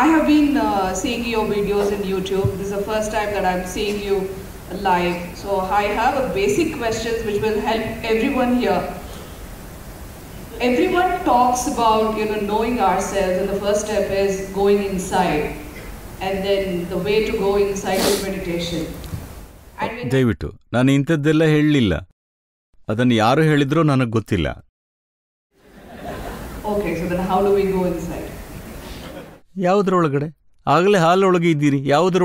I have been uh, seeing your videos in YouTube. This is the first time that I'm seeing you live. So I have a basic questions which will help everyone here. Everyone talks about you know knowing ourselves, and the first step is going inside, and then the way to go inside is meditation. ದಯವಿಟ್ಟು ನಾನು ಇಂಥದ್ದೆಲ್ಲ ಹೇಳಲಿಲ್ಲ ಅದನ್ನು ಯಾರು ಹೇಳಿದ್ರೋ ನನಗೆ ಗೊತ್ತಿಲ್ಲ okay so then how do we go inside ಯಾವುದರೊಳಗಡೆ ಆಗಲೇ ಹಾಲೊಳಗೆ ಇದ್ದೀರಿ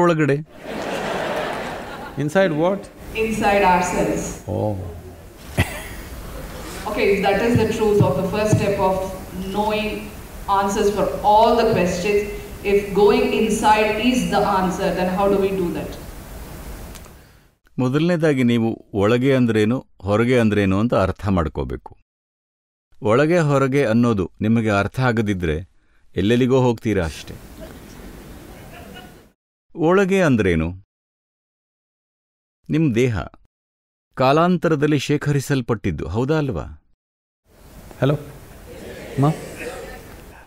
ಒಳಗಡೆ inside what inside are cells oh okay if that is the truth of the first step of knowing answers for all the questions if going inside is the answer then how do we do that ಮೊದಲನೇದಾಗಿ ನೀವು ಒಳಗೆ ಅಂದ್ರೇನು ಹೊರಗೆ ಅಂದ್ರೇನು ಅಂತ ಅರ್ಥ ಮಾಡ್ಕೋಬೇಕು ಒಳಗೆ ಹೊರಗೆ ಅನ್ನೋದು ನಿಮಗೆ ಅರ್ಥ ಆಗದಿದ್ದರೆ ಎಲ್ಲೆಲ್ಲಿಗೋ ಹೋಗ್ತೀರಾ ಅಷ್ಟೆ ಒಳಗೆ ಅಂದ್ರೇನು ನಿಮ್ ದೇಹ ಕಾಲಾಂತರದಲ್ಲಿ ಶೇಖರಿಸಲ್ಪಟ್ಟಿದ್ದು ಹೌದಾ ಅಲ್ವಾ ಹಲೋ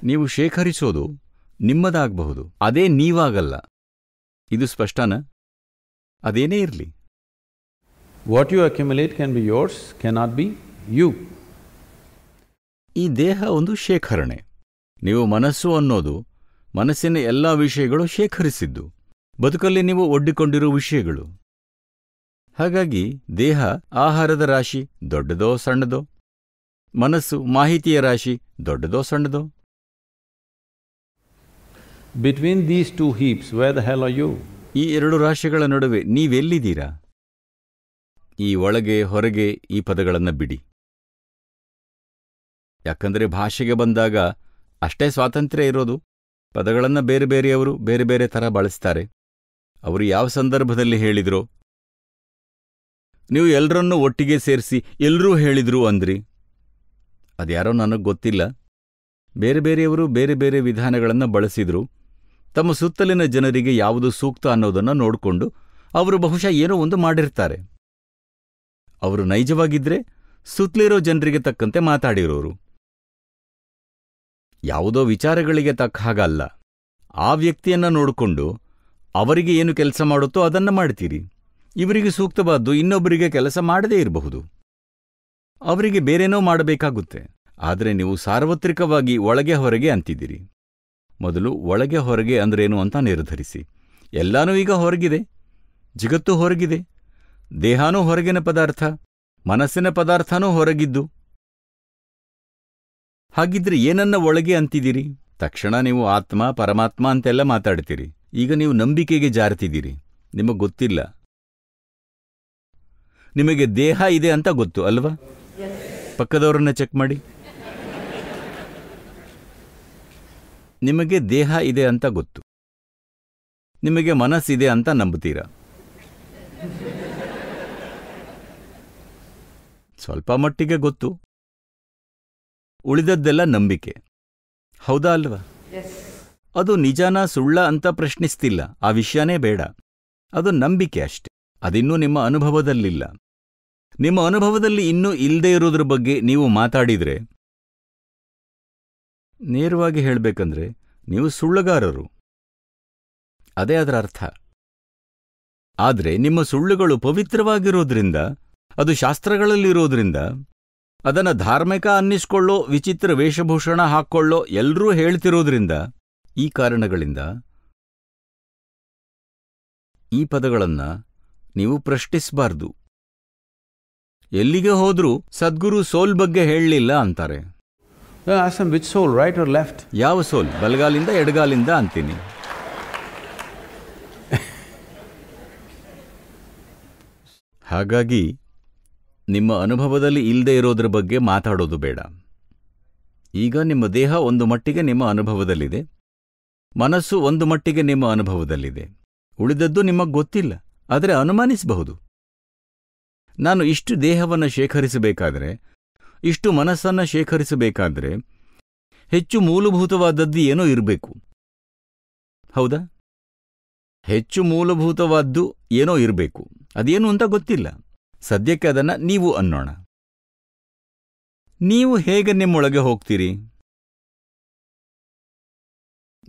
ನೀವು ಶೇಖರಿಸೋದು ನಿಮ್ಮದಾಗಬಹುದು ಅದೇ ನೀವಾಗಲ್ಲ ಇದು ಸ್ಪಷ್ಟನಾ ಅದೇನೇ ಇರಲಿ what you accumulate can be yours can not be you ಈ ದೇಹ ಒಂದು ಶೇಖರಣೆ ನೀವು ಮನಸ್ಸು ಅನ್ನೋದು ಮನಸ್ಸಿನ ಎಲ್ಲ ವಿಷಯಗಳು ಶೇಖರಿಸಿದ್ದು ಬದುಕಲ್ಲಿ ನೀವು ಒಡ್ಡಿಕೊಂಡಿರುವ ವಿಷಯಗಳು ಹಾಗಾಗಿ ದೇಹ ಆಹಾರದ ರಾಶಿ ದೊಡ್ಡದೋ ಸಣ್ಣದೋ ಮನಸ್ಸು ಮಾಹಿತಿಯ ರಾಶಿ ದೊಡ್ಡದೋ ಸಣ್ಣದೋ between these two heaps where hell you ಈ ಎರಡು ರಾಶಿಗಳ ನಡುವೆ ನೀವೆಲ್ಲಿದ್ದೀರಾ ಈ ಒಳಗೆ ಹೊರಗೆ ಈ ಪದಗಳನ್ನು ಬಿಡಿ ಯಾಕಂದರೆ ಭಾಷೆಗೆ ಬಂದಾಗ ಅಷ್ಟೇ ಸ್ವಾತಂತ್ರ್ಯ ಇರೋದು ಪದಗಳನ್ನು ಬೇರೆ ಬೇರೆಯವರು ಬೇರೆ ಬೇರೆ ಥರ ಬಳಸ್ತಾರೆ ಅವರು ಯಾವ ಸಂದರ್ಭದಲ್ಲಿ ಹೇಳಿದರು ನೀವು ಎಲ್ಲರನ್ನೂ ಒಟ್ಟಿಗೆ ಸೇರಿಸಿ ಎಲ್ಲರೂ ಹೇಳಿದರು ಅಂದ್ರಿ ಅದ್ಯಾರೋ ನನಗೆ ಗೊತ್ತಿಲ್ಲ ಬೇರೆ ಬೇರೆಯವರು ಬೇರೆ ಬೇರೆ ವಿಧಾನಗಳನ್ನು ಬಳಸಿದ್ರು ತಮ್ಮ ಸುತ್ತಲಿನ ಜನರಿಗೆ ಯಾವುದು ಸೂಕ್ತ ಅನ್ನೋದನ್ನು ನೋಡಿಕೊಂಡು ಅವರು ಬಹುಶಃ ಏನೋ ಒಂದು ಮಾಡಿರ್ತಾರೆ ಅವರು ನೈಜವಾಗಿದ್ರೆ ಸುತ್ತಲಿರೋ ಜನರಿಗೆ ತಕ್ಕಂತೆ ಮಾತಾಡಿರೋರು ಯಾವುದೋ ವಿಚಾರಗಳಿಗೆ ತಕ್ಕ ಹಾಗಲ್ಲ ಆ ವ್ಯಕ್ತಿಯನ್ನ ನೋಡಿಕೊಂಡು ಅವರಿಗೆ ಏನು ಕೆಲಸ ಮಾಡುತ್ತೋ ಅದನ್ನ ಮಾಡ್ತೀರಿ ಇವರಿಗೆ ಸೂಕ್ತವಾದ್ದು ಇನ್ನೊಬ್ಬರಿಗೆ ಕೆಲಸ ಮಾಡದೇ ಇರಬಹುದು ಅವರಿಗೆ ಬೇರೇನೋ ಮಾಡಬೇಕಾಗುತ್ತೆ ಆದರೆ ನೀವು ಸಾರ್ವತ್ರಿಕವಾಗಿ ಒಳಗೆ ಹೊರಗೆ ಅಂತಿದ್ದೀರಿ ಮೊದಲು ಒಳಗೆ ಹೊರಗೆ ಅಂದ್ರೇನು ಅಂತ ನಿರ್ಧರಿಸಿ ಎಲ್ಲಾನೂ ಈಗ ಹೊರಗಿದೆ ಜಗತ್ತು ಹೊರಗಿದೆ ದೇಹಾನೂ ಹೊರಗಿನ ಪದಾರ್ಥ ಮನಸ್ಸಿನ ಪದಾರ್ಥನೂ ಹೊರಗಿದ್ದು ಹಾಗಿದ್ರೆ ಏನನ್ನ ಒಳಗೆ ಅಂತಿದ್ದೀರಿ ತಕ್ಷಣ ನೀವು ಆತ್ಮ ಪರಮಾತ್ಮ ಅಂತೆಲ್ಲ ಮಾತಾಡ್ತೀರಿ ಈಗ ನೀವು ನಂಬಿಕೆಗೆ ಜಾರತಿದ್ದೀರಿ ನಿಮಗೆ ಗೊತ್ತಿಲ್ಲ ನಿಮಗೆ ದೇಹ ಇದೆ ಅಂತ ಗೊತ್ತು ಅಲ್ವಾ ಪಕ್ಕದವರನ್ನ ಚೆಕ್ ಮಾಡಿ ನಿಮಗೆ ದೇಹ ಇದೆ ಅಂತ ಗೊತ್ತು ನಿಮಗೆ ಮನಸ್ಸಿದೆ ಅಂತ ನಂಬುತ್ತೀರಾ ಸ್ವಲ್ಪ ಮಟ್ಟಿಗೆ ಗೊತ್ತು ಉಳಿದದ್ದೆಲ್ಲ ನಂಬಿಕೆ ಹೌದಾ ಅಲ್ವಾ ಅದು ನಿಜಾನ ಸುಳ್ಳ ಅಂತ ಪ್ರಶ್ನಿಸ್ತಿಲ್ಲ ಆ ವಿಷಯನೇ ಬೇಡ ಅದು ನಂಬಿಕೆ ಅಷ್ಟೆ ಅದಿನ್ನೂ ನಿಮ್ಮ ಅನುಭವದಲ್ಲಿಲ್ಲ ನಿಮ್ಮ ಅನುಭವದಲ್ಲಿ ಇನ್ನೂ ಇಲ್ಲದೇ ಇರೋದ್ರ ಬಗ್ಗೆ ನೀವು ಮಾತಾಡಿದರೆ ನೇರವಾಗಿ ಹೇಳಬೇಕಂದ್ರೆ ನೀವು ಸುಳ್ಳುಗಾರರು ಅದೇ ಅದರ ಅರ್ಥ ಆದರೆ ನಿಮ್ಮ ಸುಳ್ಳುಗಳು ಪವಿತ್ರವಾಗಿರೋದ್ರಿಂದ ಅದು ಶಾಸ್ತ್ರಗಳಲ್ಲಿರೋದ್ರಿಂದ ಅದನ್ನು ಧಾರ್ಮಿಕ ಅನ್ನಿಸ್ಕೊಳ್ಳೋ ವಿಚಿತ್ರ ವೇಷಭೂಷಣ ಹಾಕ್ಕೊಳ್ಳೋ ಎಲ್ಲರೂ ಹೇಳ್ತಿರೋದ್ರಿಂದ ಈ ಕಾರಣಗಳಿಂದ ಈ ಪದಗಳನ್ನು ನೀವು ಪ್ರಶ್ನಿಸಬಾರ್ದು ಎಲ್ಲಿಗೆ ಹೋದ್ರೂ ಸದ್ಗುರು ಸೋಲ್ ಬಗ್ಗೆ ಹೇಳಲಿಲ್ಲ ಅಂತಾರೆ ಸೋಲ್ ರೈಟ್ ಆರ್ ಲೆಫ್ಟ್ ಯಾವ ಸೋಲ್ ಬಲಗಾಲಿಂದ ಎಡಗಾಲಿಂದ ಅಂತೀನಿ ಹಾಗಾಗಿ ನಿಮ್ಮ ಅನುಭವದಲ್ಲಿ ಇಲ್ಲದೆ ಇರೋದ್ರ ಬಗ್ಗೆ ಮಾತಾಡೋದು ಬೇಡ ಈಗ ನಿಮ್ಮ ದೇಹ ಒಂದು ಮಟ್ಟಿಗೆ ನಿಮ್ಮ ಅನುಭವದಲ್ಲಿದೆ ಮನಸ್ಸು ಒಂದು ಮಟ್ಟಿಗೆ ನಿಮ್ಮ ಅನುಭವದಲ್ಲಿದೆ ಉಳಿದದ್ದು ನಿಮಗೆ ಗೊತ್ತಿಲ್ಲ ಆದರೆ ಅನುಮಾನಿಸಬಹುದು ನಾನು ಇಷ್ಟು ದೇಹವನ್ನು ಶೇಖರಿಸಬೇಕಾದರೆ ಇಷ್ಟು ಮನಸ್ಸನ್ನು ಶೇಖರಿಸಬೇಕಾದರೆ ಹೆಚ್ಚು ಮೂಲಭೂತವಾದದ್ದು ಏನೋ ಇರಬೇಕು ಹೌದಾ ಹೆಚ್ಚು ಮೂಲಭೂತವಾದ್ದು ಏನೋ ಇರಬೇಕು ಅದೇನು ಅಂತ ಗೊತ್ತಿಲ್ಲ ಸದ್ಯಕ್ಕೆ ಅದನ್ನು ನೀವು ಅನ್ನೋಣ ನೀವು ಹೇಗೆ ನಿಮ್ಮೊಳಗೆ ಹೋಗ್ತೀರಿ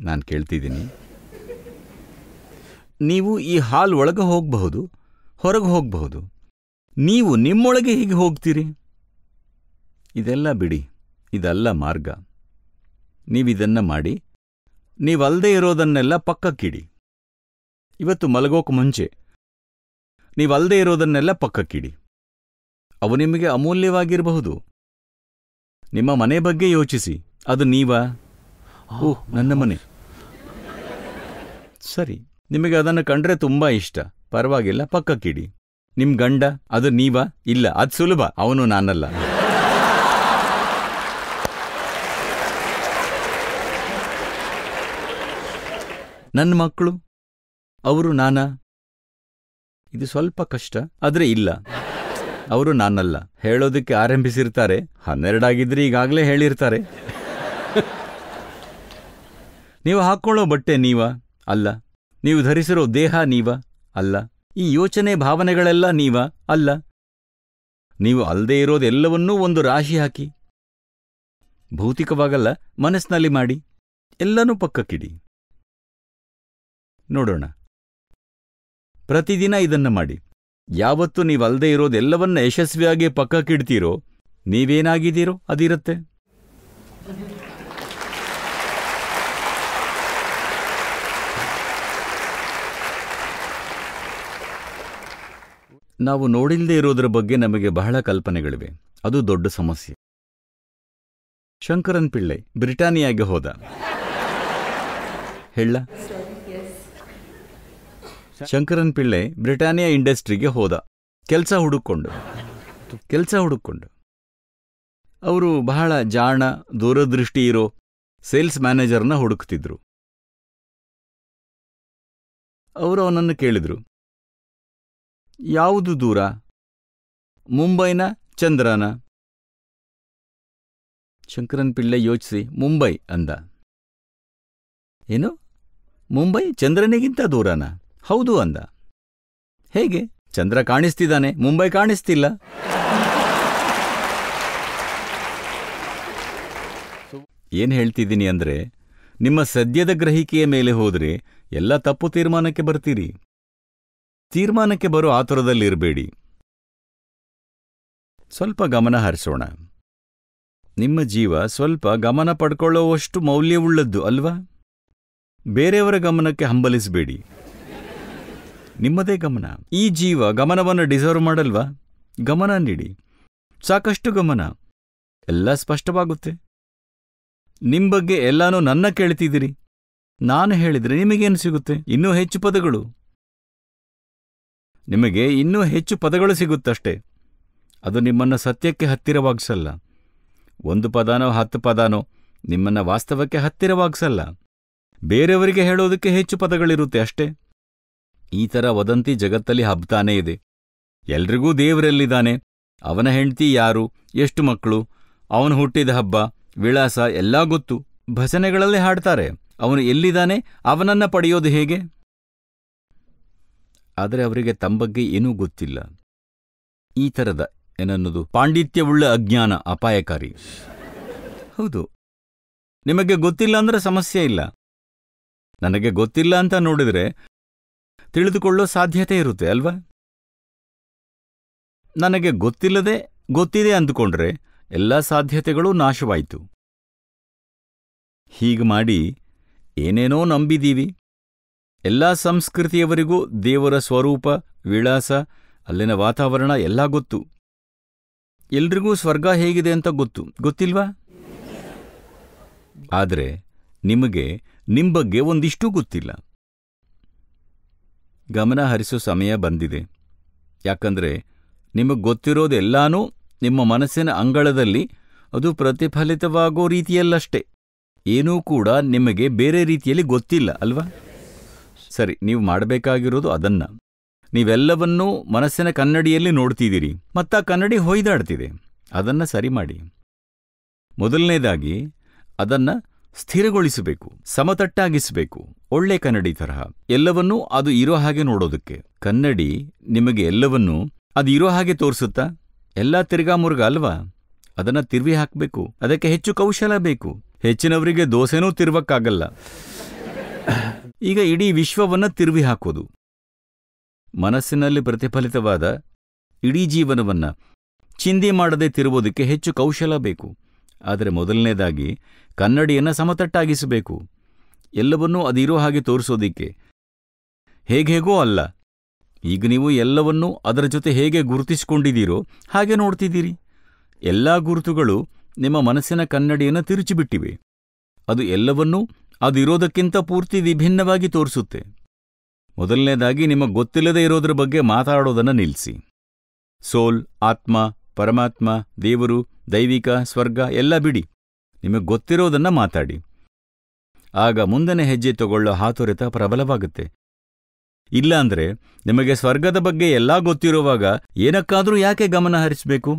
ನಾನು ಕೇಳ್ತಿದ್ದೀನಿ ನೀವು ಈ ಹಾಲ್ ಒಳಗೆ ಹೋಗಬಹುದು ಹೊರಗೆ ಹೋಗಬಹುದು ನೀವು ನಿಮ್ಮೊಳಗೆ ಹೀಗೆ ಹೋಗ್ತೀರಿ ಇದೆಲ್ಲ ಬಿಡಿ ಇದಲ್ಲ ಮಾರ್ಗ ನೀವಿದನ್ನು ಮಾಡಿ ನೀವಲ್ದೇ ಇರೋದನ್ನೆಲ್ಲ ಪಕ್ಕಕ್ಕಿಡಿ ಇವತ್ತು ಮಲಗೋಕೆ ಮುಂಚೆ ನೀವಲ್ಲದೆ ಇರೋದನ್ನೆಲ್ಲ ಪಕ್ಕಕ್ಕಿಡಿ ಅವು ನಿಮಗೆ ಅಮೂಲ್ಯವಾಗಿರಬಹುದು ನಿಮ್ಮ ಮನೆ ಬಗ್ಗೆ ಯೋಚಿಸಿ ಅದು ನೀವಾ ಓ ನನ್ನ ಮನೆ ಸರಿ ನಿಮಗೆ ಅದನ್ನು ಕಂಡ್ರೆ ತುಂಬಾ ಇಷ್ಟ ಪರವಾಗಿಲ್ಲ ಪಕ್ಕಕ್ಕಿಡಿ ನಿಮ್ ಗಂಡ ಅದು ನೀವಾ ಇಲ್ಲ ಅದು ಸುಲಭ ಅವನು ನಾನಲ್ಲ ನನ್ನ ಮಕ್ಕಳು ಅವರು ನಾನಾ ಇದು ಸ್ವಲ್ಪ ಕಷ್ಟ ಆದರೆ ಇಲ್ಲ ಅವರು ನಾನಲ್ಲ ಹೇಳೋದಕ್ಕೆ ಆರಂಭಿಸಿರ್ತಾರೆ ಹನ್ನೆರಡಾಗಿದ್ರೆ ಈಗಾಗಲೇ ಹೇಳಿರ್ತಾರೆ ನೀವು ಹಾಕ್ಕೊಳ್ಳೋ ಬಟ್ಟೆ ನೀವ ಅಲ್ಲ ನೀವು ಧರಿಸಿರೋ ದೇಹ ನೀವ ಅಲ್ಲ ಈ ಯೋಚನೆ ಭಾವನೆಗಳೆಲ್ಲ ನೀವ ಅಲ್ಲ ನೀವು ಅಲ್ಲದೆ ಇರೋದೆಲ್ಲವನ್ನೂ ಒಂದು ರಾಶಿ ಹಾಕಿ ಭೌತಿಕವಾಗಲ್ಲ ಮನಸ್ಸಿನಲ್ಲಿ ಮಾಡಿ ಎಲ್ಲನೂ ಪಕ್ಕಕ್ಕಿಡಿ ನೋಡೋಣ ಪ್ರತಿದಿನ ಇದನ್ನು ಮಾಡಿ ಯಾವತ್ತು ನೀವಲ್ಲದೆ ಇರೋದೆಲ್ಲವನ್ನ ಯಶಸ್ವಿಯಾಗಿ ಪಕ್ಕಕ್ಕಿಡ್ತೀರೋ ನೀವೇನಾಗಿದ್ದೀರೋ ಅದಿರುತ್ತೆ ನಾವು ನೋಡಿಲ್ಲದೆ ಇರೋದ್ರ ಬಗ್ಗೆ ನಮಗೆ ಬಹಳ ಕಲ್ಪನೆಗಳಿವೆ ಅದು ದೊಡ್ಡ ಸಮಸ್ಯೆ ಶಂಕರನ್ ಪಿಳ್ಳೆ ಬ್ರಿಟಾನಿಯಾಗೆ ಹೋದ ಹೇಳ ಶಂಕರನ್ ಪಿಳ್ಳೆ ಬ್ರಿಟಾನಿಯಾ ಇಂಡಸ್ಟ್ರಿಗೆ ಹೋದ ಕೆಲಸ ಹುಡುಕೊಂಡು ಕೆಲಸ ಹುಡುಕೊಂಡು ಅವರು ಬಹಳ ಜಾಣ ದೂರದೃಷ್ಟಿ ಇರೋ ಸೇಲ್ಸ್ ಮ್ಯಾನೇಜರ್ನ ಹುಡುಕ್ತಿದ್ರು ಅವರು ಅವನನ್ನು ಕೇಳಿದ್ರು ಯಾವುದು ದೂರ ಮುಂಬೈನ ಚಂದ್ರನ ಶಂಕರನ್ ಪಿಳ್ಳೆ ಯೋಚಿಸಿ ಮುಂಬೈ ಅಂದ ಏನು ಮುಂಬೈ ಚಂದ್ರನಿಗಿಂತ ದೂರನಾ ಹೌದು ಅಂದ ಹೇಗೆ ಚಂದ್ರ ಕಾಣಿಸ್ತಿದ್ದಾನೆ ಮುಂಬೈ ಕಾಣಿಸ್ತಿಲ್ಲ ಏನು ಹೇಳ್ತಿದ್ದೀನಿ ಅಂದ್ರೆ ನಿಮ್ಮ ಸದ್ಯದ ಗ್ರಹಿಕೆಯ ಮೇಲೆ ಹೋದ್ರೆ ಎಲ್ಲ ತಪ್ಪು ತೀರ್ಮಾನಕ್ಕೆ ಬರ್ತೀರಿ ತೀರ್ಮಾನಕ್ಕೆ ಬರೋ ಆತುರದಲ್ಲಿರಬೇಡಿ ಸ್ವಲ್ಪ ಗಮನ ಹರಿಸೋಣ ನಿಮ್ಮ ಜೀವ ಸ್ವಲ್ಪ ಗಮನ ಪಡ್ಕೊಳ್ಳೋವಷ್ಟು ಮೌಲ್ಯವುಳ್ಳದ್ದು ಅಲ್ವಾ ಬೇರೆಯವರ ಗಮನಕ್ಕೆ ಹಂಬಲಿಸಬೇಡಿ ನಿಮ್ಮದೇ ಗಮನ ಈ ಜೀವ ಗಮನವನ್ನು ಡಿಸರ್ವ್ ಮಾಡಲ್ವಾ ಗಮನ ನೀಡಿ ಸಾಕಷ್ಟು ಗಮನ ಎಲ್ಲ ಸ್ಪಷ್ಟವಾಗುತ್ತೆ ನಿಮ್ಮ ಬಗ್ಗೆ ಎಲ್ಲಾನು ನನ್ನ ಕೇಳ್ತಿದ್ದೀರಿ ನಾನು ಹೇಳಿದರೆ ನಿಮಗೇನು ಸಿಗುತ್ತೆ ಇನ್ನೂ ಹೆಚ್ಚು ಪದಗಳು ನಿಮಗೆ ಇನ್ನೂ ಹೆಚ್ಚು ಪದಗಳು ಸಿಗುತ್ತಷ್ಟೇ ಅದು ನಿಮ್ಮನ್ನ ಸತ್ಯಕ್ಕೆ ಹತ್ತಿರವಾಗಿಸಲ್ಲ ಒಂದು ಪದಾನೋ ಹತ್ತು ಪದಾನೋ ನಿಮ್ಮನ್ನ ವಾಸ್ತವಕ್ಕೆ ಹತ್ತಿರವಾಗಿಸಲ್ಲ ಬೇರೆಯವರಿಗೆ ಹೇಳೋದಕ್ಕೆ ಹೆಚ್ಚು ಪದಗಳಿರುತ್ತೆ ಅಷ್ಟೇ ಈ ಥರ ವದಂತಿ ಜಗತ್ತಲ್ಲಿ ಹಬ್ತಾನೇ ಇದೆ ಎಲ್ರಿಗೂ ದೇವರೆಲ್ಲಿದ್ದಾನೆ ಅವನ ಹೆಂಡ್ತಿ ಯಾರು ಎಷ್ಟು ಮಕ್ಕಳು ಅವನು ಹುಟ್ಟಿದ ಹಬ್ಬ ವಿಳಾಸ ಎಲ್ಲ ಗೊತ್ತು ಭಜನೆಗಳಲ್ಲೇ ಹಾಡ್ತಾರೆ ಅವನು ಎಲ್ಲಿದ್ದಾನೆ ಅವನನ್ನ ಪಡೆಯೋದು ಹೇಗೆ ಆದರೆ ಅವರಿಗೆ ತಮ್ಮ ಬಗ್ಗೆ ಏನೂ ಗೊತ್ತಿಲ್ಲ ಈ ಥರದ ಏನನ್ನೋದು ಪಾಂಡಿತ್ಯವುಳ್ಳ ಅಜ್ಞಾನ ಅಪಾಯಕಾರಿ ಹೌದು ನಿಮಗೆ ಗೊತ್ತಿಲ್ಲ ಅಂದರೆ ಸಮಸ್ಯೆ ಇಲ್ಲ ನನಗೆ ಗೊತ್ತಿಲ್ಲ ಅಂತ ನೋಡಿದರೆ ತಿಳಿದುಕೊಳ್ಳೋ ಸಾಧ್ಯತೆ ಇರುತ್ತೆ ಅಲ್ವಾ ನನಗೆ ಗೊತ್ತಿಲ್ಲದೆ ಗೊತ್ತಿದೆ ಅಂದುಕೊಂಡ್ರೆ ಎಲ್ಲ ಸಾಧ್ಯತೆಗಳೂ ನಾಶವಾಯಿತು ಹೀಗೆ ಮಾಡಿ ಏನೇನೋ ನಂಬಿದೀವಿ ಎಲ್ಲ ಸಂಸ್ಕೃತಿಯವರಿಗೂ ದೇವರ ಸ್ವರೂಪ ವಿಳಾಸ ಅಲ್ಲಿನ ವಾತಾವರಣ ಎಲ್ಲ ಗೊತ್ತು ಎಲ್ರಿಗೂ ಸ್ವರ್ಗ ಹೇಗಿದೆ ಅಂತ ಗೊತ್ತು ಗೊತ್ತಿಲ್ವಾ ಆದರೆ ನಿಮಗೆ ನಿಮ್ಮ ಬಗ್ಗೆ ಒಂದಿಷ್ಟೂ ಗೊತ್ತಿಲ್ಲ ಗಮನ ಹರಿಸೋ ಸಮಯ ಬಂದಿದೆ ಯಾಕಂದರೆ ನಿಮಗೆ ಗೊತ್ತಿರೋದೆಲ್ಲಾನೂ ನಿಮ್ಮ ಮನಸ್ಸಿನ ಅಂಗಳದಲ್ಲಿ ಅದು ಪ್ರತಿಫಲಿತವಾಗೋ ರೀತಿಯಲ್ಲಷ್ಟೇ ಏನೂ ಕೂಡ ನಿಮಗೆ ಬೇರೆ ರೀತಿಯಲ್ಲಿ ಗೊತ್ತಿಲ್ಲ ಅಲ್ವಾ ಸರಿ ನೀವು ಮಾಡಬೇಕಾಗಿರೋದು ಅದನ್ನ ನೀವೆಲ್ಲವನ್ನೂ ಮನಸ್ಸಿನ ಕನ್ನಡಿಯಲ್ಲಿ ನೋಡ್ತಿದ್ದೀರಿ ಮತ್ತು ಆ ಕನ್ನಡಿ ಹೊಯ್ದಾಡ್ತಿದೆ ಅದನ್ನು ಸರಿ ಮಾಡಿ ಮೊದಲನೇದಾಗಿ ಅದನ್ನು ಸ್ಥಿರಗೊಳಿಸಬೇಕು ಸಮತಟ್ಟಾಗಿಸಬೇಕು ಒಳ್ಳೆ ಕನ್ನಡಿ ತರಹ ಎಲ್ಲವನ್ನೂ ಅದು ಇರೋ ಹಾಗೆ ನೋಡೋದಕ್ಕೆ ಕನ್ನಡಿ ನಿಮಗೆ ಎಲ್ಲವನ್ನೂ ಅದು ಇರೋ ಹಾಗೆ ತೋರಿಸುತ್ತಾ ಎಲ್ಲ ತಿರುಗಾ ಮುರುಗ ಅಲ್ವಾ ಅದನ್ನ ತಿರ್ವಿ ಹಾಕಬೇಕು ಅದಕ್ಕೆ ಹೆಚ್ಚು ಕೌಶಲ ಬೇಕು ಹೆಚ್ಚಿನವರಿಗೆ ದೋಸೆನೂ ತಿರುವಕ್ಕಾಗಲ್ಲ ಈಗ ಇಡೀ ವಿಶ್ವವನ್ನ ತಿರುವಿ ಹಾಕೋದು ಮನಸ್ಸಿನಲ್ಲಿ ಪ್ರತಿಫಲಿತವಾದ ಇಡೀ ಜೀವನವನ್ನ ಚಿಂದಿ ಮಾಡದೆ ತಿರುವುದಕ್ಕೆ ಹೆಚ್ಚು ಕೌಶಲ ಬೇಕು ಆದರೆ ಮೊದಲನೇದಾಗಿ ಕನ್ನಡಿಯನ್ನು ಸಮತಟ್ಟಾಗಿಸಬೇಕು ಎಲ್ಲವನ್ನೂ ಅದಿರೋ ಹಾಗೆ ತೋರಿಸೋದಿಕ್ಕೆ ಹೇಗೆ ಅಲ್ಲ ಈಗ ನೀವು ಎಲ್ಲವನ್ನೂ ಅದರ ಜೊತೆ ಹೇಗೆ ಗುರುತಿಸಿಕೊಂಡಿದ್ದೀರೋ ಹಾಗೆ ನೋಡ್ತಿದ್ದೀರಿ ಎಲ್ಲ ಗುರುತುಗಳು ನಿಮ್ಮ ಮನಸ್ಸಿನ ಕನ್ನಡಿಯನ್ನು ತಿರುಚಿಬಿಟ್ಟಿವೆ ಅದು ಎಲ್ಲವನ್ನೂ ಅದಿರೋದಕ್ಕಿಂತ ಪೂರ್ತಿ ವಿಭಿನ್ನವಾಗಿ ತೋರಿಸುತ್ತೆ ಮೊದಲನೇದಾಗಿ ನಿಮ್ಮ ಗೊತ್ತಿಲ್ಲದೆ ಇರೋದ್ರ ಬಗ್ಗೆ ಮಾತಾಡೋದನ್ನು ನಿಲ್ಲಿಸಿ ಸೋಲ್ ಆತ್ಮ ಪರಮಾತ್ಮ ದೇವರು ದೈವಿಕ ಸ್ವರ್ಗ ಎಲ್ಲ ಬಿಡಿ ನಿಮಗೆ ಗೊತ್ತಿರೋದನ್ನ ಮಾತಾಡಿ ಆಗ ಮುಂದನೆ ಹೆಜ್ಜೆ ತಗೊಳ್ಳೋ ಹಾತೊರೆತ ಪ್ರಬಲವಾಗುತ್ತೆ ಇಲ್ಲಾಂದ್ರೆ ನಿಮಗೆ ಸ್ವರ್ಗದ ಬಗ್ಗೆ ಎಲ್ಲ ಗೊತ್ತಿರುವಾಗ ಏನಕ್ಕಾದರೂ ಯಾಕೆ ಗಮನ ಹರಿಸಬೇಕು